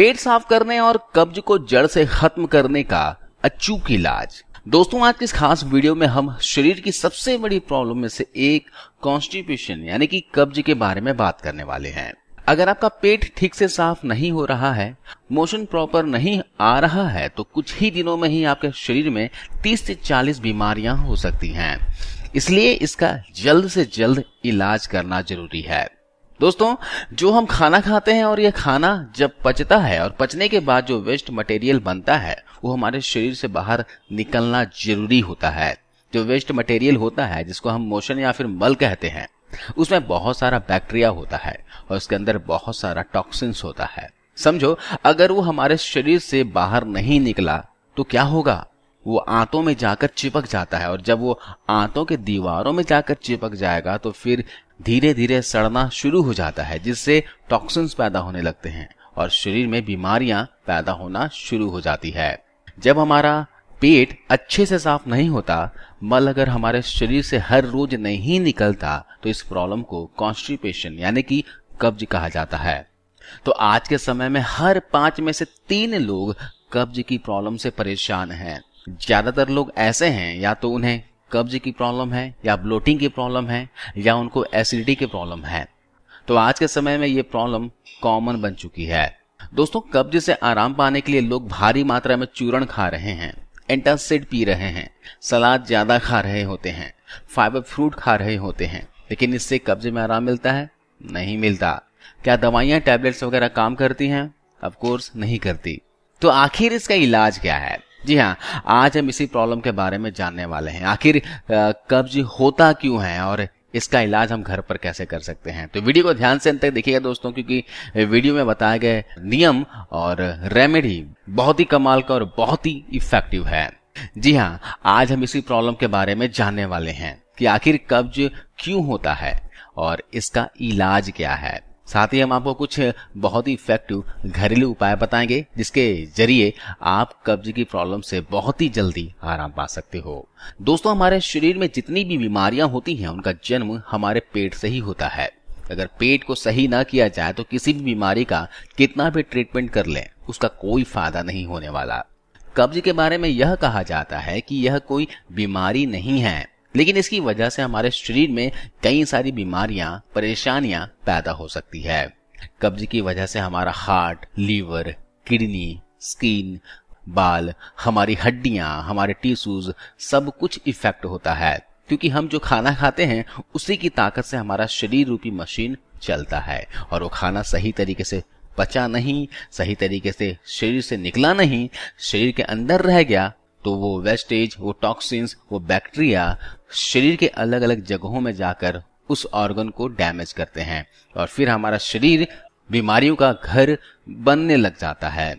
पेट साफ करने और कब्ज को जड़ से खत्म करने का अचूक इलाज दोस्तों आज के इस खास वीडियो में हम शरीर की सबसे बड़ी प्रॉब्लम में से एक कॉन्स्टिपेशन यानी कि कब्ज के बारे में बात करने वाले हैं अगर आपका पेट ठीक से साफ नहीं हो रहा है मोशन प्रॉपर नहीं आ रहा है तो कुछ ही दिनों में ही आपके शरीर में 30 से 40 बीमारियां हो सकती हैं इसलिए इसका जल्द से जल्द इलाज करना जरूरी है दोस्तों जो हम खाना खाते हैं और यह खाना जब पचता है और पचने के बाद जो वेस्ट मटेरियल बनता है वो हमारे शरीर से बाहर निकलना जरूरी होता है जो वेस्ट मटेरियल होता है जिसको हम मोशन या फिर मल कहते हैं उसमें बहुत सारा बैक्टीरिया होता है और उसके अंदर बहुत सारा टॉक्सिन्स होता है समझो अगर वो हमारे शरीर से बाहर नहीं निकला तो क्या होगा वो आंतों में जाकर चिपक जाता है और जब वो आंतों के दीवारों में जाकर चिपक जाएगा तो फिर धीरे धीरे सड़ना शुरू हो जाता है जिससे टॉक्सिन्स पैदा होने लगते हैं और शरीर में बीमारियां पैदा होना शुरू हो जाती है जब हमारा पेट अच्छे से साफ नहीं होता मल अगर हमारे शरीर से हर रोज नहीं निकलता तो इस प्रॉब्लम को कॉन्स्टिपेशन यानी कि कब्ज कहा जाता है तो आज के समय में हर पांच में से तीन लोग कब्ज की प्रॉब्लम से परेशान हैं ज़्यादातर लोग ऐसे हैं या तो उन्हें कब्ज की प्रॉब्लम है या ब्लोटिंग की प्रॉब्लम है या उनको एसिडिटी की प्रॉब्लम है तो आज के समय में ये प्रॉब्लम कॉमन बन चुकी है दोस्तों कब्ज से आराम पाने के लिए लोग भारी मात्रा में चूरण खा रहे हैं एंटासिड पी रहे हैं सलाद ज्यादा खा रहे होते हैं फाइबर फ्रूट खा रहे होते हैं लेकिन इससे कब्जे में आराम मिलता है नहीं मिलता क्या दवाइयां टैबलेट्स वगैरह काम करती हैं कोर्स नहीं करती तो आखिर इसका इलाज क्या है जी हाँ आज हम इसी प्रॉब्लम के बारे में जानने वाले हैं आखिर कब्ज होता क्यों है और इसका इलाज हम घर पर कैसे कर सकते हैं तो वीडियो को ध्यान से अंत तक देखिएगा दोस्तों क्योंकि वीडियो में बताए गए नियम और रेमेडी बहुत ही कमाल का और बहुत ही इफेक्टिव है जी हाँ आज हम इसी प्रॉब्लम के बारे में जानने वाले हैं कि आखिर कब्ज क्यों होता है और इसका इलाज क्या है साथ ही हम आपको कुछ बहुत ही इफेक्टिव घरेलू उपाय बताएंगे जिसके जरिए आप कब्ज की प्रॉब्लम से बहुत ही जल्दी आराम पा सकते हो दोस्तों हमारे शरीर में जितनी भी बीमारियां होती हैं उनका जन्म हमारे पेट से ही होता है अगर पेट को सही ना किया जाए तो किसी भी बीमारी का कितना भी ट्रीटमेंट कर लें उसका कोई फायदा नहीं होने वाला कब्ज के बारे में यह कहा जाता है कि यह कोई बीमारी नहीं है लेकिन इसकी वजह से हमारे शरीर में कई सारी बीमारियां परेशानियां पैदा हो सकती है कब्ज की वजह से हमारा हार्ट लीवर किडनी स्किन बाल हमारी हड्डियां हमारे टिश्यूज सब कुछ इफेक्ट होता है क्योंकि हम जो खाना खाते हैं उसी की ताकत से हमारा शरीर रूपी मशीन चलता है और वो खाना सही तरीके से पचा नहीं सही तरीके से शरीर से निकला नहीं शरीर के अंदर रह गया तो वो वेस्टेज वो टॉक्सिन्स वो बैक्टीरिया शरीर के अलग अलग जगहों में जाकर उस ऑर्गन को डैमेज करते हैं और फिर हमारा शरीर बीमारियों का घर बनने लग जाता है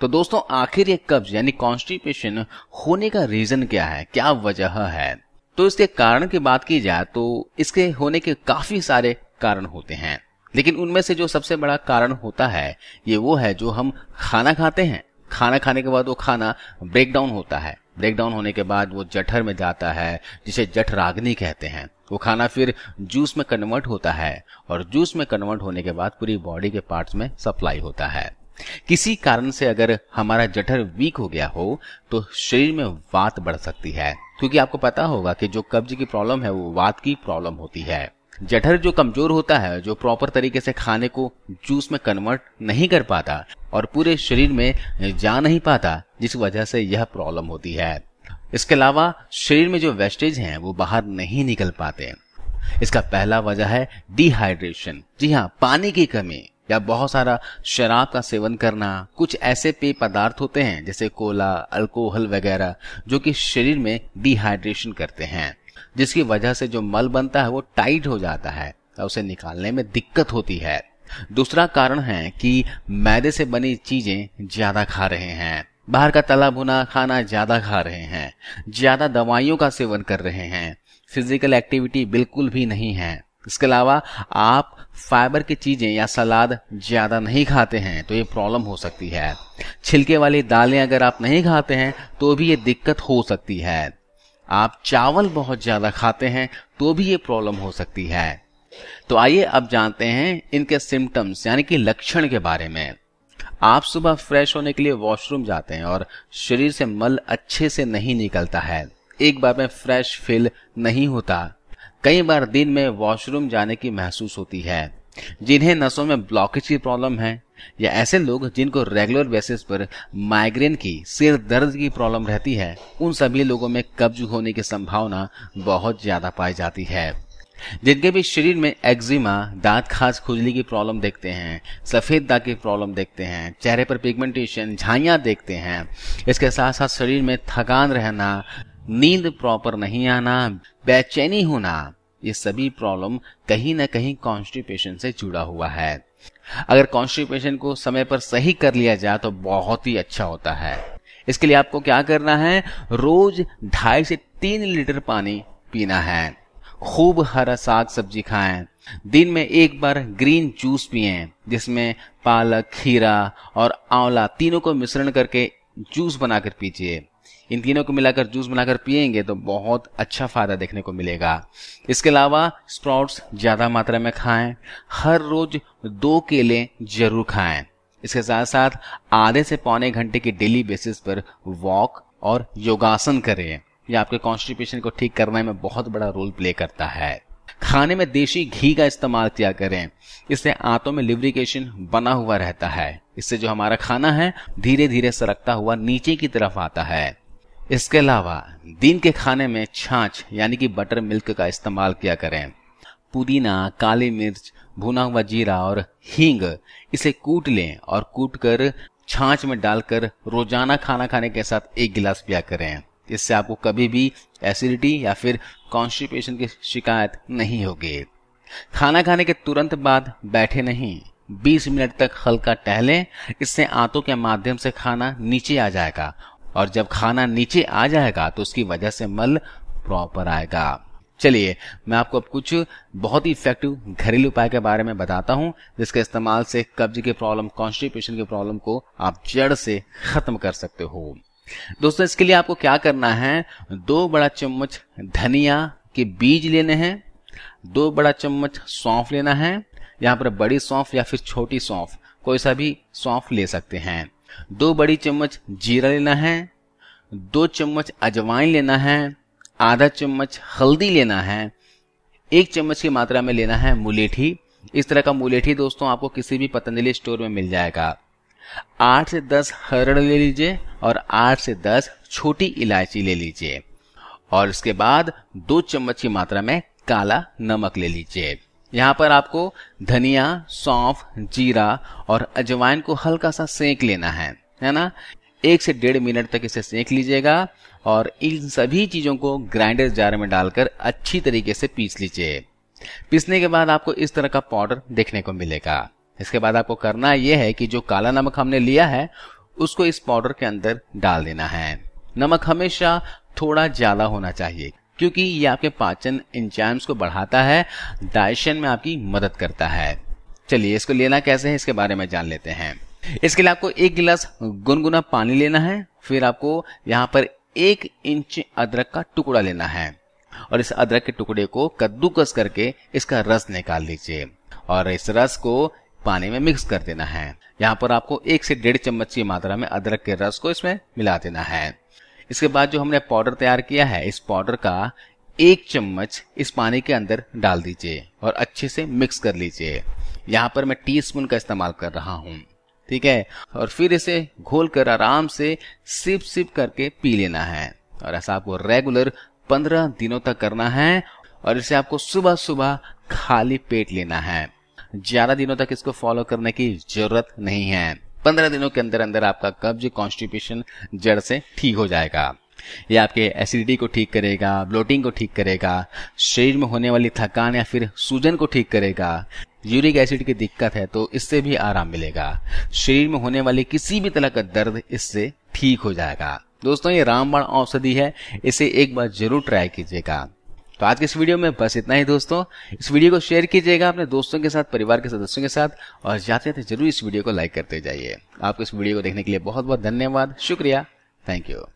तो दोस्तों आखिर ये कब्ज यानी कॉन्स्टिपेशन होने का रीजन क्या है क्या वजह है तो इसके कारण की बात की जाए तो इसके होने के काफी सारे कारण होते हैं लेकिन उनमें से जो सबसे बड़ा कारण होता है ये वो है जो हम खाना खाते हैं खाना खाने के बाद वो खाना ब्रेक डाउन होता है ब्रेकडाउन होने के बाद वो जठर में जाता है जिसे जठराग्नि कहते हैं वो खाना फिर जूस में कन्वर्ट होता है और जूस में कन्वर्ट होने के बाद पूरी बॉडी के पार्ट्स में सप्लाई होता है किसी कारण से अगर हमारा जठर वीक हो गया हो तो शरीर में वात बढ़ सकती है क्योंकि आपको पता होगा कि जो कब्ज की प्रॉब्लम है वो वात की प्रॉब्लम होती है जठर जो कमजोर होता है जो प्रॉपर तरीके से खाने को जूस में कन्वर्ट नहीं कर पाता और पूरे शरीर में जा नहीं पाता जिस वजह से यह प्रॉब्लम होती है इसके अलावा शरीर में जो वेस्टेज हैं वो बाहर नहीं निकल पाते इसका पहला वजह है डिहाइड्रेशन जी हाँ पानी की कमी या बहुत सारा शराब का सेवन करना कुछ ऐसे पेय पदार्थ होते हैं जैसे कोला अल्कोहल वगैरह जो कि शरीर में डिहाइड्रेशन करते हैं जिसकी वजह से जो मल बनता है वो टाइट हो जाता है और उसे निकालने में दिक्कत होती है दूसरा कारण है कि मैदे से बनी चीजें ज्यादा खा रहे हैं बाहर का तला भुना खाना ज्यादा खा रहे हैं ज्यादा दवाइयों का सेवन कर रहे हैं फिजिकल एक्टिविटी बिल्कुल भी नहीं है इसके अलावा आप फाइबर की चीज़ें या सलाद ज़्यादा नहीं खाते हैं तो ये प्रॉब्लम हो सकती है छिलके वाली दालें अगर आप नहीं खाते हैं तो भी ये दिक्कत हो सकती है आप चावल बहुत ज्यादा खाते हैं तो भी ये प्रॉब्लम हो सकती है तो आइए अब जानते हैं इनके सिम्टम्स यानी कि लक्षण के बारे में आप सुबह फ्रेश होने के लिए वॉशरूम जाते हैं और शरीर से मल अच्छे से नहीं निकलता है एक बार में फ्रेश फील नहीं होता कई बार दिन में वॉशरूम जाने की महसूस होती है जिन्हें नसों में ब्लॉकेज की प्रॉब्लम है या ऐसे लोग जिनको रेगुलर बेसिस पर माइग्रेन की सिर दर्द की प्रॉब्लम रहती है उन सभी लोगों में कब्ज होने की संभावना बहुत ज्यादा पाई जाती है जिनके भी शरीर में एक्जिमा दांत खास खुजली की प्रॉब्लम देखते हैं सफेद दाग की प्रॉब्लम देखते हैं चेहरे पर पिगमेंटेशन झाइया देखते हैं इसके साथ साथ शरीर में थकान रहना नींद प्रॉपर नहीं आना बेचैनी होना ये सभी प्रॉब्लम कहीं ना कहीं कॉन्स्टिपेशन से जुड़ा हुआ है अगर कॉन्स्टिपेशन को समय पर सही कर लिया जाए तो बहुत ही अच्छा होता है इसके लिए आपको क्या करना है रोज ढाई से तीन लीटर पानी पीना है खूब हरा साग सब्जी खाएं दिन में एक बार ग्रीन जूस पिए जिसमें पालक खीरा और आंवला तीनों को मिश्रण करके जूस बनाकर पीजिए इन तीनों को मिलाकर जूस बनाकर पिएंगे तो बहुत अच्छा फायदा देखने को मिलेगा इसके अलावा स्प्राउट्स ज्यादा मात्रा में खाएं हर रोज दो केले जरूर खाएं इसके साथ साथ आधे से पौने घंटे की डेली बेसिस पर वॉक और योगासन करें यह आपके कॉन्स्टिपेशन को ठीक करने में बहुत बड़ा रोल प्ले करता है खाने में देशी घी का इस्तेमाल किया करें इससे आंतों में लिब्रिकेशन बना हुआ रहता है इससे जो हमारा खाना है धीरे धीरे सरकता हुआ नीचे की तरफ आता है इसके अलावा दिन के खाने में छाछ यानी कि बटर मिल्क का इस्तेमाल किया करें पुदीना काली मिर्च भुना हुआ जीरा और हींग इसे कूट लें और कूट कर छाछ में डालकर रोजाना खाना खाने के साथ एक गिलास पिया करें इससे आपको कभी भी एसिडिटी या फिर कॉन्स्टिपेशन की शिकायत नहीं होगी खाना खाने के तुरंत बाद बैठे नहीं 20 मिनट तक हल्का टहलें इससे आंतों के माध्यम से खाना नीचे आ जाएगा और जब खाना नीचे आ जाएगा तो उसकी वजह से मल प्रॉपर आएगा चलिए मैं आपको अब कुछ बहुत ही इफेक्टिव घरेलू उपाय के बारे में बताता हूं जिसके इस्तेमाल से कब्ज की प्रॉब्लम कॉन्स्टिपेशन की प्रॉब्लम को आप जड़ से खत्म कर सकते हो दोस्तों इसके लिए आपको क्या करना है दो बड़ा चम्मच धनिया के बीज लेने हैं दो बड़ा चम्मच सौंफ लेना है यहाँ पर बड़ी सौंफ या फिर छोटी सौंफ कोई सा भी सौंफ ले सकते हैं दो बड़ी चम्मच जीरा लेना है दो चम्मच अजवाइन लेना है आधा चम्मच हल्दी लेना है एक चम्मच की मात्रा में लेना है मुलेठी इस तरह का मुलेठी दोस्तों आपको किसी भी पतंजलि स्टोर में मिल जाएगा आठ से दस हरड़ ले लीजिए और आठ से दस छोटी इलायची ले लीजिए और इसके बाद दो चम्मच की मात्रा में काला नमक ले लीजिए यहाँ पर आपको धनिया सौंफ जीरा और अजवाइन को हल्का सा सेक लेना है है ना एक से डेढ़ मिनट तक इसे सेक लीजिएगा और इन सभी चीज़ों को ग्राइंडर जार में डालकर अच्छी तरीके से पीस लीजिए पीसने के बाद आपको इस तरह का पाउडर देखने को मिलेगा इसके बाद आपको करना यह है कि जो काला नमक हमने लिया है उसको इस पाउडर के अंदर डाल देना है नमक हमेशा थोड़ा ज़्यादा होना चाहिए क्योंकि ये आपके पाचन एंजाइम्स को बढ़ाता है डाइशन में आपकी मदद करता है चलिए इसको लेना कैसे है इसके बारे में जान लेते हैं इसके लिए आपको एक गिलास गुनगुना पानी लेना है फिर आपको यहाँ पर एक इंच अदरक का टुकड़ा लेना है और इस अदरक के टुकड़े को कद्दूकस करके इसका रस निकाल लीजिए और इस रस को पानी में मिक्स कर देना है यहाँ पर आपको एक से डेढ़ चम्मच की मात्रा में अदरक के रस को इसमें मिला देना है इसके बाद जो हमने पाउडर तैयार किया है इस पाउडर का एक चम्मच इस पानी के अंदर डाल दीजिए और अच्छे से मिक्स कर लीजिए यहाँ पर मैं टी स्पून का इस्तेमाल कर रहा हूँ ठीक है और फिर इसे घोल कर आराम से सिप सिप करके पी लेना है और ऐसा आपको रेगुलर पंद्रह दिनों तक करना है और इसे आपको सुबह सुबह खाली पेट लेना है ज्यादा दिनों तक इसको फॉलो करने की जरूरत नहीं है पंद्रह दिनों के अंदर अंदर आपका कब्ज कॉन्स्टिपेशन जड़ से ठीक हो जाएगा ये आपके एसिडिटी को ठीक करेगा ब्लोटिंग को ठीक करेगा शरीर में होने वाली थकान या फिर सूजन को ठीक करेगा यूरिक एसिड की दिक्कत है तो इससे भी आराम मिलेगा शरीर में होने वाली किसी भी तरह का दर्द इससे ठीक हो जाएगा दोस्तों ये रामबाण औषधि है इसे एक बार जरूर ट्राई कीजिएगा तो आज के इस वीडियो में बस इतना ही दोस्तों इस वीडियो को शेयर कीजिएगा अपने दोस्तों के साथ परिवार के सदस्यों के साथ और जाते जाते जरूर इस वीडियो को लाइक करते जाइए आपको इस वीडियो को देखने के लिए बहुत बहुत धन्यवाद शुक्रिया थैंक यू